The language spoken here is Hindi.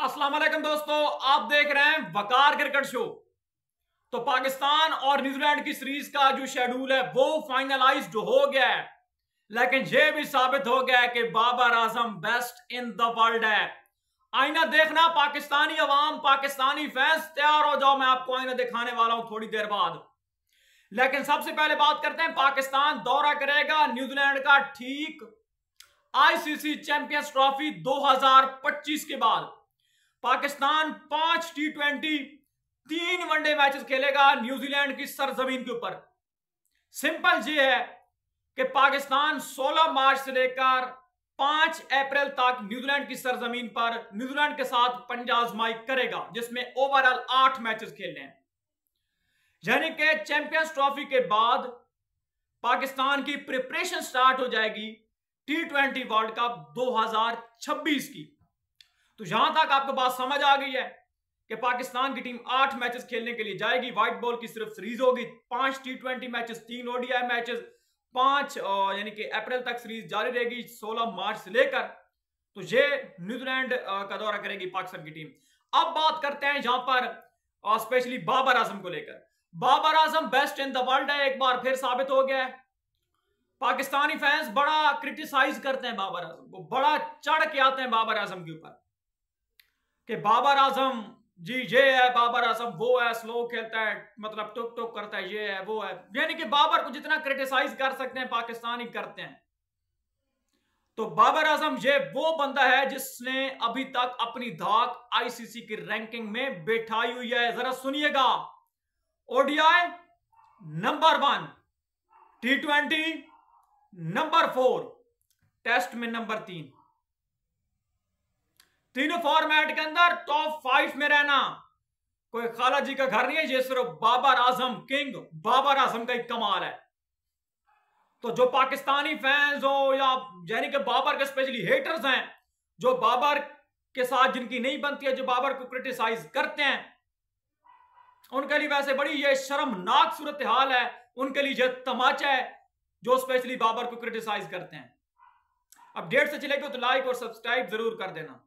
अस्सलाम वालेकुम दोस्तों आप देख रहे हैं वकार क्रिकेट शो तो पाकिस्तान और न्यूजीलैंड की सीरीज का जो शेड्यूल है वो फाइनलाइज हो गया है लेकिन यह भी साबित हो गया है कि Babar Azam best in the world है आईना देखना पाकिस्तानी अवाम पाकिस्तानी फैंस तैयार हो जाओ मैं आपको आईना दिखाने वाला हूं थोड़ी देर बाद लेकिन सबसे पहले बात करते हैं पाकिस्तान दौरा करेगा न्यूजीलैंड का ठीक आईसीसी चैंपियंस ट्रॉफी 2025 के बाद पाकिस्तान पांच टी ट्वेंटी तीन वनडे मैचेस खेलेगा न्यूजीलैंड की सरजमीन के ऊपर सिंपल ये है कि पाकिस्तान 16 मार्च से लेकर 5 अप्रैल तक न्यूजीलैंड की सरजमीन पर न्यूजीलैंड के साथ पंजाजमाई करेगा जिसमें ओवरऑल आठ मैचेस खेलने हैं यानी कि चैंपियंस ट्रॉफी के बाद पाकिस्तान की प्रिपरेशन स्टार्ट हो जाएगी टी ट्वेंटी वर्ल्ड कप 2026 की तो यहां तक आपको बात समझ आ गई है कि पाकिस्तान की टीम आठ मैचेस खेलने के लिए जाएगी व्हाइट बॉल की सिर्फ सीरीज होगी पांच टी ट्वेंटी मैचेस तीन ओडीआई मैचेस पांच यानी कि अप्रैल तक सीरीज जारी रहेगी 16 मार्च से लेकर तो ये न्यूजीलैंड का दौरा करेगी पाकिस्तान की टीम अब बात करते हैं यहां पर स्पेशली बाबर आजम को लेकर Babar Azam best in the world है एक बार फिर साबित हो गया है पाकिस्तानी फैंस बड़ा क्रिटिसाइज करते हैं बाबर आजम को बड़ा चढ़ के आते हैं बाबर आजम के ऊपर कि बाबर आजम जी ये है बाबर आजम वो है स्लो खेलता है मतलब टुक टुक करता है ये है वो है यानी कि बाबर को जितना क्रिटिसाइज कर सकते हैं पाकिस्तानी करते हैं तो बाबर आजम ये वो बंदा है जिसने अभी तक अपनी धाक आईसीसी की रैंकिंग में बैठाई हुई है जरा सुनिएगा ODI number one T twenty number four test में नंबर तीन तीनों फॉर्मेट के अंदर टॉप फाइव में रहना कोई खाला जी का घर नहीं है ये सिर्फ बाबर आजम किंग बाबर आजम का एक कमाल है तो जो पाकिस्तानी फैंस हो या यानी कि बाबर के स्पेशली हेटर्स हैं जो बाबर के साथ जिनकी नहीं बनती है जो बाबर को क्रिटिसाइज करते हैं उनके लिए वैसे बड़ी ये शर्मनाक सूरत हाल है उनके लिए यह तमाचा है जो स्पेशली बाबर को क्रिटिसाइज करते हैं अपडेट से चले गए तो लाइक और सब्सक्राइब जरूर कर देना